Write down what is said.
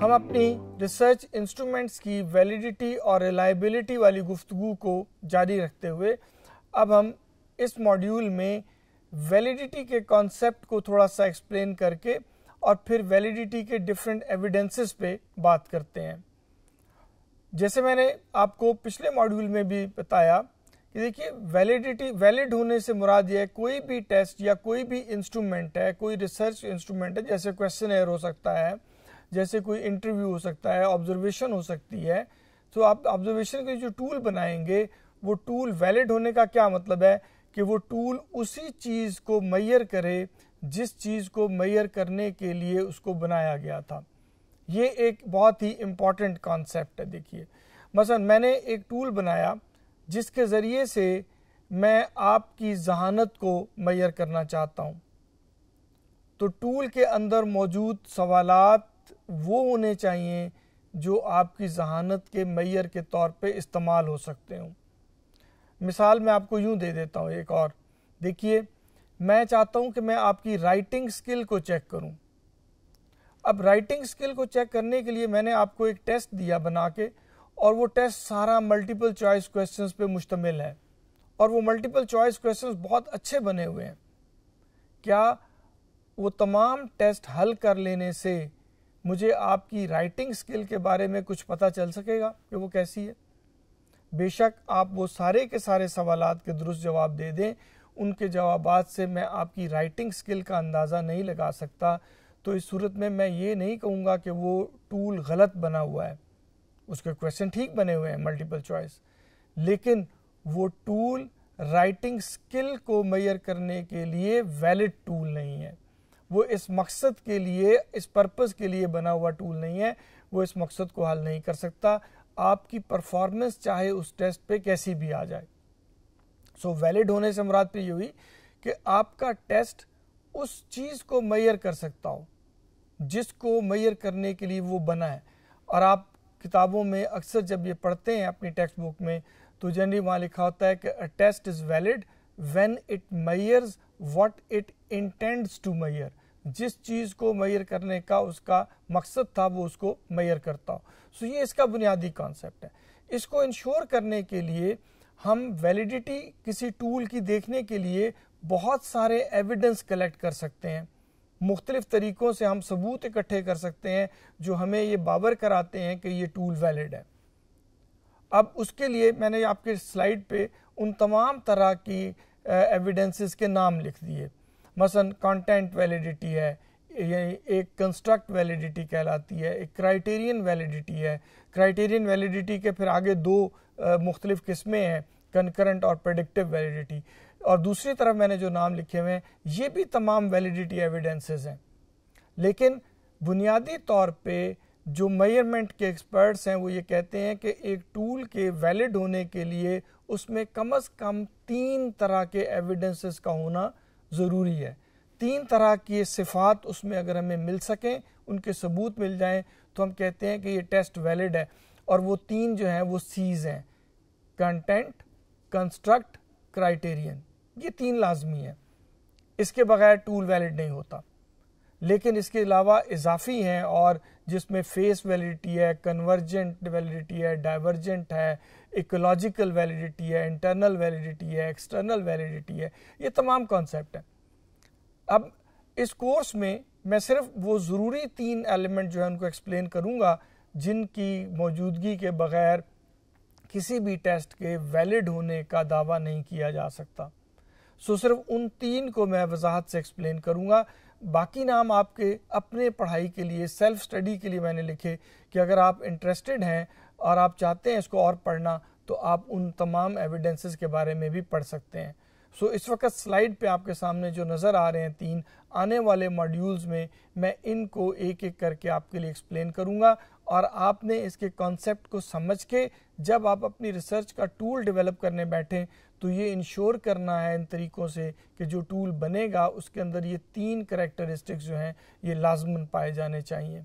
हम अपनी research instruments की वैलिडिटी और रिलायबिलिटी वाली गुफ्तु को जारी रखते हुए अब हम इस मॉड्यूल में वैलिडिटी के कॉन्सेप्ट को थोड़ा सा एक्सप्लेन करके और फिर वैलिडिटी के डिफरेंट एविडेंसेस पे बात करते हैं जैसे मैंने आपको पिछले मॉड्यूल में भी बताया कि देखिए वैलिडिटी वैलिड होने से मुराद यह है कोई भी टेस्ट या कोई भी इंस्ट्रूमेंट है कोई रिसर्च इंस्ट्रूमेंट है जैसे क्वेश्चन एयर हो सकता है जैसे कोई इंटरव्यू हो सकता है ऑब्जर्वेशन हो सकती है तो आप ऑब्जर्वेशन के जो टूल बनाएंगे वो टूल वैलिड होने का क्या मतलब है कि वो टूल उसी चीज़ को मैयर करे जिस चीज़ को मैयर करने के लिए उसको बनाया गया था ये एक बहुत ही इम्पॉर्टेंट कॉन्सेप्ट है देखिए मसलन मैंने एक टूल बनाया जिसके ज़रिए से मैं आपकी जहानत को मैयर करना चाहता हूँ तो टूल के अंदर मौजूद सवालात वो होने चाहिए जो आपकी जहानत के मैयर के तौर पे इस्तेमाल हो सकते हों मिसाल मैं आपको यूं दे देता हूँ एक और देखिए मैं चाहता हूँ कि मैं आपकी राइटिंग स्किल को चेक करूँ अब राइटिंग स्किल को चेक करने के लिए मैंने आपको एक टेस्ट दिया बना के और वो टेस्ट सारा मल्टीपल चॉइस क्वेश्चंस पे मुश्तमिल है और वो मल्टीपल चॉइस क्वेश्चंस बहुत अच्छे बने हुए हैं क्या वो तमाम टेस्ट हल कर लेने से मुझे आपकी राइटिंग स्किल के बारे में कुछ पता चल सकेगा कि वो कैसी है बेशक आप वो सारे के सारे सवाल के दुरुस्त जवाब दे दें उनके जवाब से मैं आपकी राइटिंग स्किल का अंदाज़ा नहीं लगा सकता तो इस सूरत में मैं ये नहीं कहूँगा कि वो टूल गलत बना हुआ है उसके क्वेश्चन ठीक बने हुए हैं मल्टीपल चॉइस लेकिन वो टूल राइटिंग स्किल को मैयर करने के लिए वैलिड टूल नहीं है वो इस मकसद के लिए इस पर्पस के लिए बना हुआ टूल नहीं है वो इस मकसद को हल नहीं कर सकता आपकी परफॉर्मेंस चाहे उस टेस्ट पे कैसी भी आ जाए सो so, वैलिड होने से मुराद पे ये हुई कि आपका टेस्ट उस चीज़ को मैयर कर सकता हो जिसको मैयर करने के लिए वो बना है और आप किताबों में अक्सर जब ये पढ़ते हैं अपनी टेक्स्ट बुक में तो जनरली वहां लिखा होता है कि test is valid when it measures what it intends to measure जिस चीज़ को मैयर करने का उसका मकसद था वो उसको मैयर करता हो सो so, ये इसका बुनियादी कॉन्सेप्ट है इसको इंश्योर करने के लिए हम वैलिडिटी किसी टूल की देखने के लिए बहुत सारे एविडेंस कलेक्ट कर सकते हैं मुख्तलिफ़ तरीक़ों से हम सबूत इकट्ठे कर सकते हैं जो हमें ये बाबर कराते हैं कि ये टूल वैलिड है अब उसके लिए मैंने आपके स्लाइड पे उन तमाम तरह की एविडेंसेस के नाम लिख दिए मसन कंटेंट वैलिडिटी है यानी एक कंस्ट्रक्ट वैलिडिटी कहलाती है एक क्राइटेरियन वैलिडिटी है क्राइटेरियन वैलिडिटी के फिर आगे दो मुख्तलिफ़ किस्में हैं कंकरेंट और प्रडिक्टिव वैलिडिटी और दूसरी तरफ मैंने जो नाम लिखे हुए हैं ये भी तमाम वैलिडिटी एविडेंसेस हैं लेकिन बुनियादी तौर पर जो मेयरमेंट के एक्सपर्ट्स हैं वो ये कहते हैं कि एक टूल के वैलिड होने के लिए उसमें कम अज़ कम तीन तरह के एविडेंसेस का होना ज़रूरी है तीन तरह की सिफात उसमें अगर हमें मिल सकें उनके सबूत मिल जाएं तो हम कहते हैं कि ये टेस्ट वैलिड है और वो तीन जो हैं वो सीज़ हैं कंटेंट कंस्ट्रक्ट क्राइटेरियन ये तीन लाजमी है इसके बगैर टूल वैलिड नहीं होता लेकिन इसके अलावा इजाफी हैं और जिसमें फेस वैलिडिटी है कन्वर्जेंट वैलिडिटी है डाइवर्जेंट है इकोलॉजिकल वैलिडिटी है इंटरनल वैलिडिटी है एक्सटर्नल वैलिडिटी है ये तमाम कॉन्सेप्ट हैं अब इस कोर्स में मैं सिर्फ वो ज़रूरी तीन एलिमेंट जो है उनको एक्सप्लेन करूँगा जिनकी मौजूदगी के बगैर किसी भी टेस्ट के वैलिड होने का दावा नहीं किया जा सकता सो सिर्फ उन तीन को मैं वजाहत से एक्सप्लेन करूंगा बाकी नाम आपके अपने पढ़ाई के लिए सेल्फ स्टडी के लिए मैंने लिखे कि अगर आप इंटरेस्टेड हैं और आप चाहते हैं इसको और पढ़ना तो आप उन तमाम एविडेंसेस के बारे में भी पढ़ सकते हैं सो so, इस वक्त स्लाइड पे आपके सामने जो नज़र आ रहे हैं तीन आने वाले मॉड्यूल्स में मैं इनको एक एक करके आपके लिए एक्सप्लेन करूँगा और आपने इसके कॉन्सेप्ट को समझ के जब आप अपनी रिसर्च का टूल डेवलप करने बैठें तो ये इंश्योर करना है इन तरीक़ों से कि जो टूल बनेगा उसके अंदर ये तीन करेक्टरिस्टिक्स जो हैं ये लाजमन पाए जाने चाहिए